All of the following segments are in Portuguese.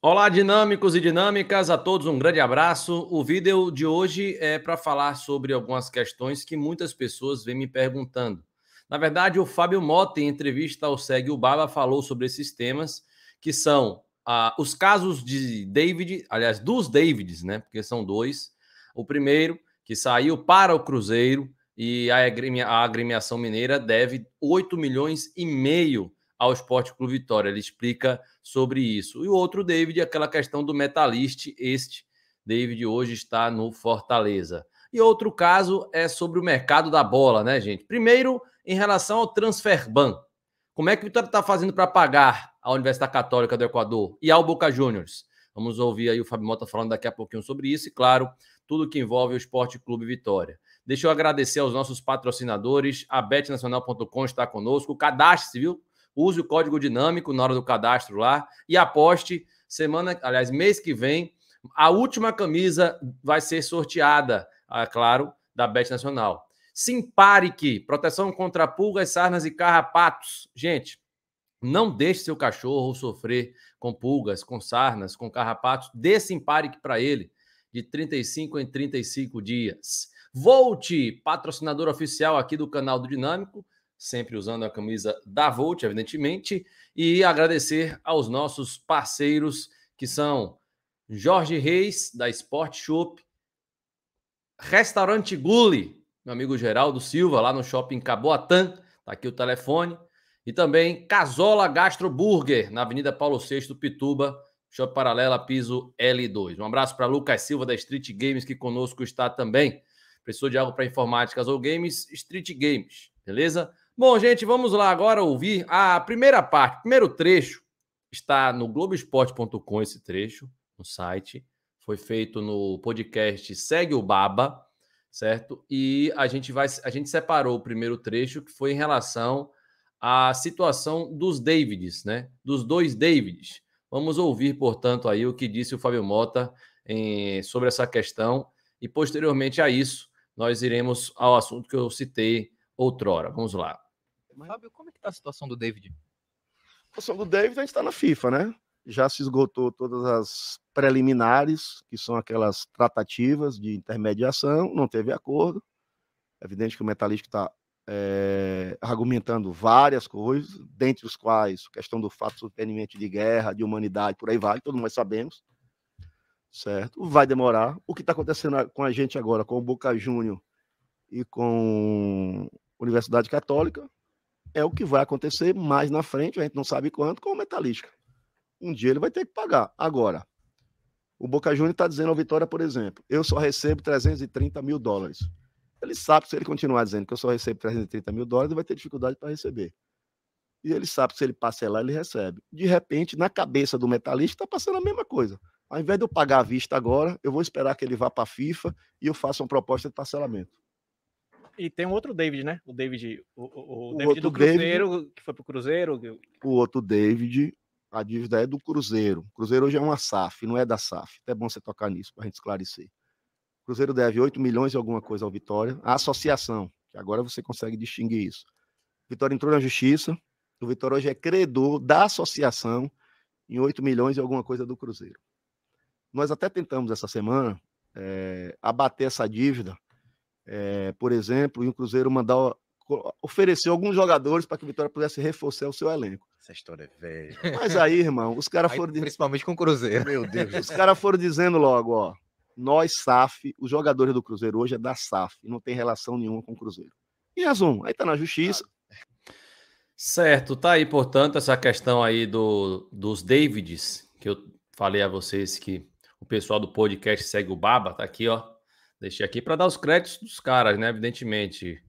Olá, dinâmicos e dinâmicas, a todos um grande abraço. O vídeo de hoje é para falar sobre algumas questões que muitas pessoas vêm me perguntando. Na verdade, o Fábio Motta, em entrevista ao Segue o Baba, falou sobre esses temas, que são ah, os casos de David, aliás, dos Davids, né? Porque são dois. O primeiro, que saiu para o Cruzeiro e a, a agremiação mineira deve 8 milhões e meio ao Esporte Clube Vitória. Ele explica sobre isso. E o outro, David, é aquela questão do metalist, este David hoje está no Fortaleza. E outro caso é sobre o mercado da bola, né, gente? Primeiro, em relação ao transfer ban. Como é que o Vitória está fazendo para pagar a Universidade Católica do Equador e ao Boca Juniors? Vamos ouvir aí o Fábio Mota falando daqui a pouquinho sobre isso e, claro, tudo que envolve o Esporte Clube Vitória. Deixa eu agradecer aos nossos patrocinadores. A betnacional.com está conosco. Cadastre-se, viu? Use o código dinâmico na hora do cadastro lá e aposte semana, aliás, mês que vem, a última camisa vai ser sorteada, ah, claro, da Bet Nacional. Simparic, proteção contra pulgas, sarnas e carrapatos. Gente, não deixe seu cachorro sofrer com pulgas, com sarnas, com carrapatos. Dê Simparic para ele de 35 em 35 dias. Volte, patrocinador oficial aqui do canal do Dinâmico sempre usando a camisa da Volt, evidentemente, e agradecer aos nossos parceiros que são Jorge Reis, da Sport Shop, Restaurante Gulli, meu amigo Geraldo Silva, lá no Shopping Caboatã, tá aqui o telefone, e também Casola Gastro Burger, na Avenida Paulo VI, do Pituba, Shopping Paralela, piso L2. Um abraço para Lucas Silva, da Street Games, que conosco está também. Precisou de algo para informáticas ou games? Street Games, beleza? Bom, gente, vamos lá agora ouvir a primeira parte, primeiro trecho. Está no Globoesporte.com esse trecho, no site. Foi feito no podcast Segue o Baba, certo? E a gente vai, a gente separou o primeiro trecho que foi em relação à situação dos Davids, né? Dos dois Davids. Vamos ouvir, portanto, aí o que disse o Fábio Mota em, sobre essa questão e posteriormente a isso nós iremos ao assunto que eu citei outrora. Vamos lá. Fábio, como é que tá a situação do David? A situação do David, a gente está na FIFA, né? Já se esgotou todas as preliminares, que são aquelas tratativas de intermediação, não teve acordo. É evidente que o Metalístico está é, eh, argumentando várias coisas, dentre os quais a questão do fato de superveniente de guerra, de humanidade, por aí vai, todos nós sabemos, certo? Vai demorar. O que está acontecendo com a gente agora, com o Boca Júnior e com a Universidade Católica, é o que vai acontecer mais na frente, a gente não sabe quanto, com o Metalística. Um dia ele vai ter que pagar. Agora, o Boca Juniors está dizendo ao Vitória, por exemplo, eu só recebo 330 mil dólares. Ele sabe que se ele continuar dizendo que eu só recebo 330 mil dólares, ele vai ter dificuldade para receber. E ele sabe que se ele parcelar, ele recebe. De repente, na cabeça do metalista, está passando a mesma coisa. Ao invés de eu pagar à vista agora, eu vou esperar que ele vá para a FIFA e eu faça uma proposta de parcelamento. E tem um outro David, né? O David, o, o David o do Cruzeiro, David, que foi pro Cruzeiro. O outro David, a dívida é do Cruzeiro. O Cruzeiro hoje é uma SAF, não é da SAF. É bom você tocar nisso para gente esclarecer. O Cruzeiro deve 8 milhões e alguma coisa ao Vitória, a associação, que agora você consegue distinguir isso. O Vitória entrou na justiça, o Vitória hoje é credor da associação em 8 milhões e alguma coisa do Cruzeiro. Nós até tentamos essa semana é, abater essa dívida é, por exemplo, e o Cruzeiro mandar oferecer alguns jogadores para que o Vitória pudesse reforçar o seu elenco. Essa história é velha. Mas aí, irmão, os caras foram. Principalmente com o Cruzeiro. Meu Deus. Os caras foram dizendo logo, ó. Nós, SAF, os jogadores do Cruzeiro hoje é da SAF, não tem relação nenhuma com o Cruzeiro. Em resumo, aí tá na justiça. Certo, tá aí, portanto, essa questão aí do, dos Davids, que eu falei a vocês que o pessoal do podcast segue o Baba, tá aqui, ó. Deixei aqui para dar os créditos dos caras, né? Evidentemente,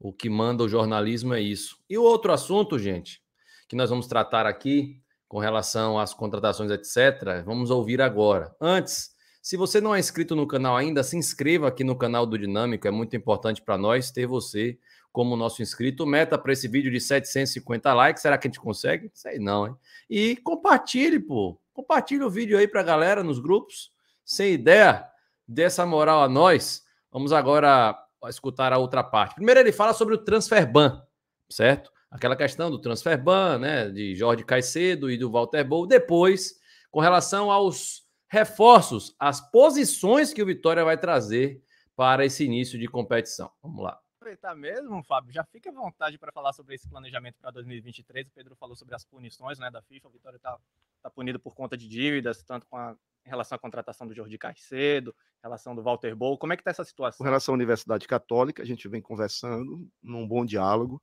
o que manda o jornalismo é isso. E o outro assunto, gente, que nós vamos tratar aqui com relação às contratações, etc., vamos ouvir agora. Antes, se você não é inscrito no canal ainda, se inscreva aqui no canal do Dinâmico, é muito importante para nós ter você como nosso inscrito. Meta para esse vídeo de 750 likes, será que a gente consegue? Sei não, hein? E compartilhe, pô. Compartilhe o vídeo aí para a galera nos grupos. Sem ideia, dessa moral a nós, vamos agora escutar a outra parte. Primeiro ele fala sobre o transfer ban, certo? Aquela questão do transfer ban, né, de Jorge Caicedo e do Walter Bol. Depois, com relação aos reforços, as posições que o Vitória vai trazer para esse início de competição. Vamos lá. Aproveitar mesmo, Fábio, já fica à vontade para falar sobre esse planejamento para 2023. O Pedro falou sobre as punições né, da FIFA. O Vitória está tá punido por conta de dívidas, tanto com a em relação à contratação do Jordi Caicedo, em relação do Walter Bol, Como é que está essa situação? Com relação à Universidade Católica, a gente vem conversando num bom diálogo.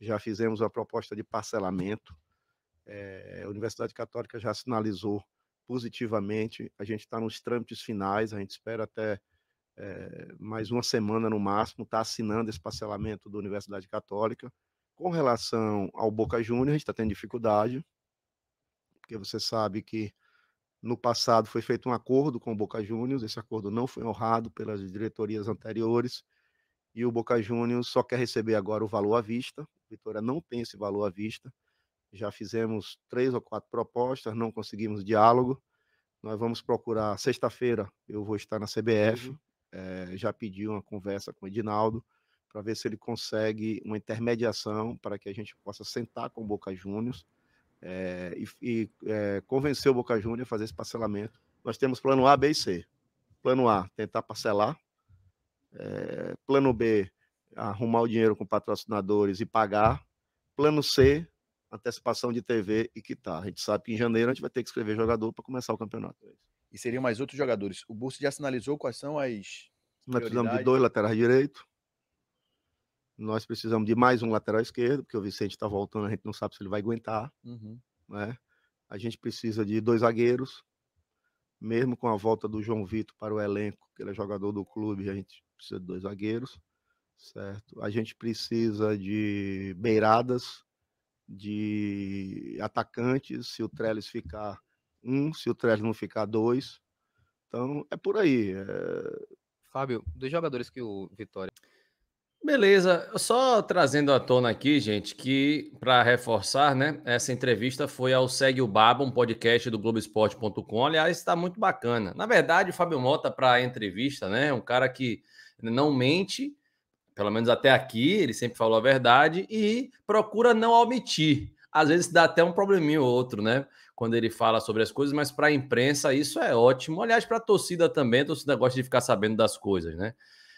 Já fizemos a proposta de parcelamento. É, a Universidade Católica já sinalizou positivamente. A gente está nos trâmites finais, a gente espera até é, mais uma semana no máximo, está assinando esse parcelamento da Universidade Católica. Com relação ao Boca Júnior, a gente está tendo dificuldade, porque você sabe que no passado foi feito um acordo com o Boca Juniors, esse acordo não foi honrado pelas diretorias anteriores e o Boca Juniors só quer receber agora o valor à vista. O Vitória não tem esse valor à vista. Já fizemos três ou quatro propostas, não conseguimos diálogo. Nós vamos procurar sexta-feira. Eu vou estar na CBF. Uhum. É, já pedi uma conversa com o Edinaldo para ver se ele consegue uma intermediação para que a gente possa sentar com o Boca Juniors é, e, e é, convencer o Boca Júnior a fazer esse parcelamento. Nós temos plano A, B e C. Plano A, tentar parcelar. É, plano B, arrumar o dinheiro com patrocinadores e pagar. Plano C, antecipação de TV e quitar. A gente sabe que em janeiro a gente vai ter que escrever jogador para começar o campeonato. É e seriam mais outros jogadores. O Bursa já sinalizou quais são as. Nós precisamos de dois laterais direito, nós precisamos de mais um lateral esquerdo, porque o Vicente está voltando, a gente não sabe se ele vai aguentar. Uhum. Né? A gente precisa de dois zagueiros, mesmo com a volta do João Vitor para o elenco, que ele é jogador do clube, a gente precisa de dois zagueiros, certo? A gente precisa de beiradas, de atacantes, se o Trellis ficar um, se o Trellis não ficar dois. Então, é por aí. É... Fábio, dos jogadores que o Vitória Beleza, só trazendo à tona aqui, gente, que para reforçar, né? Essa entrevista foi ao Segue o Baba, um podcast do Globoesporte.com. Aliás, está muito bacana. Na verdade, o Fábio Mota, para a entrevista, né? É um cara que não mente, pelo menos até aqui, ele sempre falou a verdade e procura não omitir. Às vezes dá até um probleminho ou outro, né? Quando ele fala sobre as coisas, mas para a imprensa isso é ótimo. Aliás, para a torcida também, a torcida gosta de ficar sabendo das coisas, né?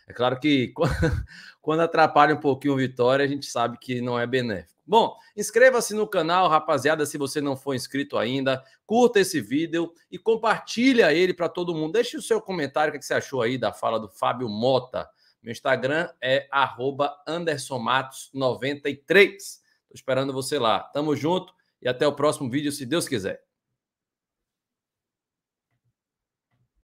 É claro que quando atrapalha um pouquinho o Vitória, a gente sabe que não é benéfico. Bom, inscreva-se no canal, rapaziada, se você não for inscrito ainda. Curta esse vídeo e compartilha ele para todo mundo. Deixe o seu comentário, o que você achou aí da fala do Fábio Mota. Meu Instagram é andersonmatos93. Estou esperando você lá. Tamo junto e até o próximo vídeo, se Deus quiser.